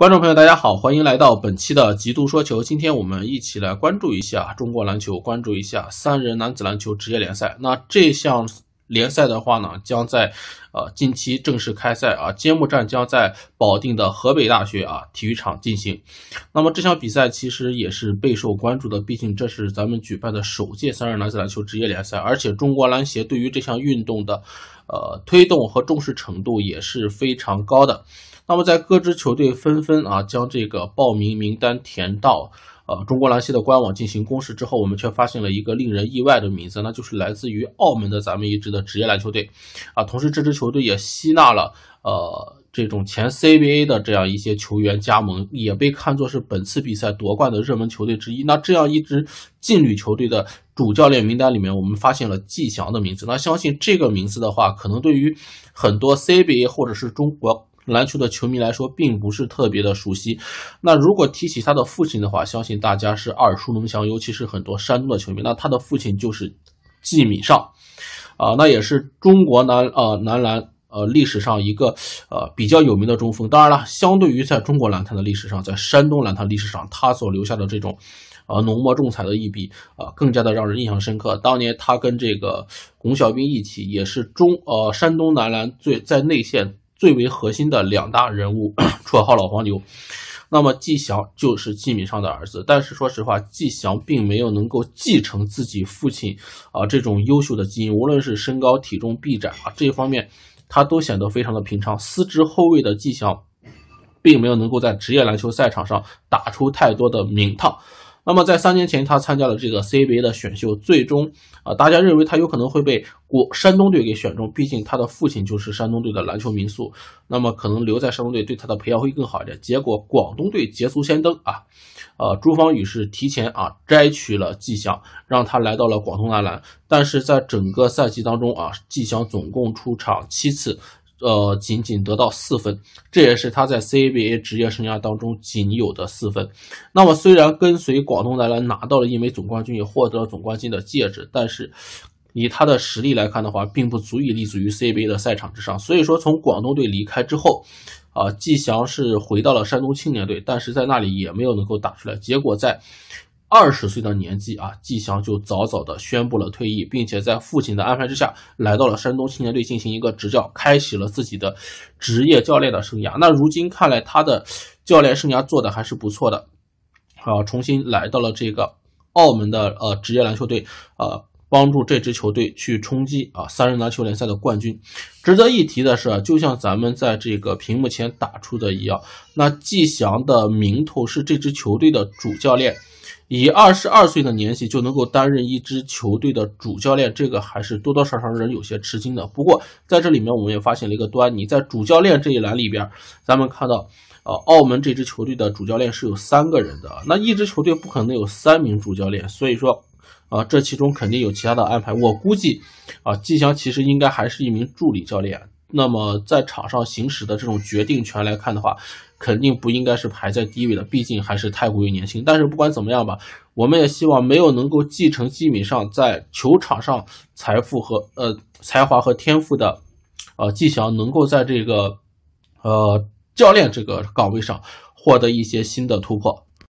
观众朋友，大家好，欢迎来到本期的极度说球。今天我们一起来关注一下中国篮球，关注一下三人男子篮球职业联赛。那这项联赛的话呢，将在呃近期正式开赛啊，揭幕战将在保定的河北大学啊体育场进行。那么这项比赛其实也是备受关注的，毕竟这是咱们举办的首届三人男子篮球职业联赛，而且中国篮协对于这项运动的呃推动和重视程度也是非常高的。那么，在各支球队纷纷啊将这个报名名单填到呃中国篮协的官网进行公示之后，我们却发现了一个令人意外的名字，那就是来自于澳门的咱们一支的职业篮球队，啊，同时这支球队也吸纳了呃这种前 CBA 的这样一些球员加盟，也被看作是本次比赛夺冠的热门球队之一。那这样一支劲旅球队的主教练名单里面，我们发现了季翔的名字。那相信这个名字的话，可能对于很多 CBA 或者是中国。篮球的球迷来说，并不是特别的熟悉。那如果提起他的父亲的话，相信大家是耳熟能详，尤其是很多山东的球迷。那他的父亲就是季敏尚，啊，那也是中国男呃男篮呃历史上一个呃比较有名的中锋。当然了，相对于在中国篮坛的历史上，在山东篮坛历史上，他所留下的这种呃浓墨重彩的一笔啊，更加的让人印象深刻。当年他跟这个巩晓彬一起，也是中呃山东男篮最在内线。最为核心的两大人物，绰号老黄牛。那么季翔就是季敏昌的儿子，但是说实话，季翔并没有能够继承自己父亲啊这种优秀的基因，无论是身高、体重、臂展啊这一方面，他都显得非常的平常。司职后卫的季翔，并没有能够在职业篮球赛场上打出太多的名堂。那么在三年前，他参加了这个 CBA 的选秀，最终啊，大家认为他有可能会被国山东队给选中，毕竟他的父亲就是山东队的篮球名宿，那么可能留在山东队对他的培养会更好一点。结果广东队捷足先登啊，呃，朱芳雨是提前啊摘取了季翔，让他来到了广东男篮，但是在整个赛季当中啊，季翔总共出场七次。呃，仅仅得到四分，这也是他在 CBA 职业生涯当中仅有的四分。那么虽然跟随广东男篮拿到了一枚总冠军，也获得了总冠军的戒指，但是以他的实力来看的话，并不足以立足于 CBA 的赛场之上。所以说，从广东队离开之后，啊，季翔是回到了山东青年队，但是在那里也没有能够打出来。结果在。二十岁的年纪啊，季翔就早早的宣布了退役，并且在父亲的安排之下，来到了山东青年队进行一个执教，开启了自己的职业教练的生涯。那如今看来，他的教练生涯做的还是不错的。好，重新来到了这个澳门的呃职业篮球队，呃，帮助这支球队去冲击啊三人篮球联赛的冠军。值得一提的是，就像咱们在这个屏幕前打出的一样，那季翔的名头是这支球队的主教练。以二十二岁的年纪就能够担任一支球队的主教练，这个还是多多少少人有些吃惊的。不过在这里面，我们也发现了一个端倪，在主教练这一栏里边，咱们看到，呃，澳门这支球队的主教练是有三个人的。那一支球队不可能有三名主教练，所以说，啊，这其中肯定有其他的安排。我估计，啊，季翔其实应该还是一名助理教练。那么在场上行使的这种决定权来看的话，肯定不应该是排在第一位的，毕竟还是太过于年轻。但是不管怎么样吧，我们也希望没有能够继承基米上在球场上财富和呃才华和天赋的，呃，季翔能够在这个呃教练这个岗位上获得一些新的突破。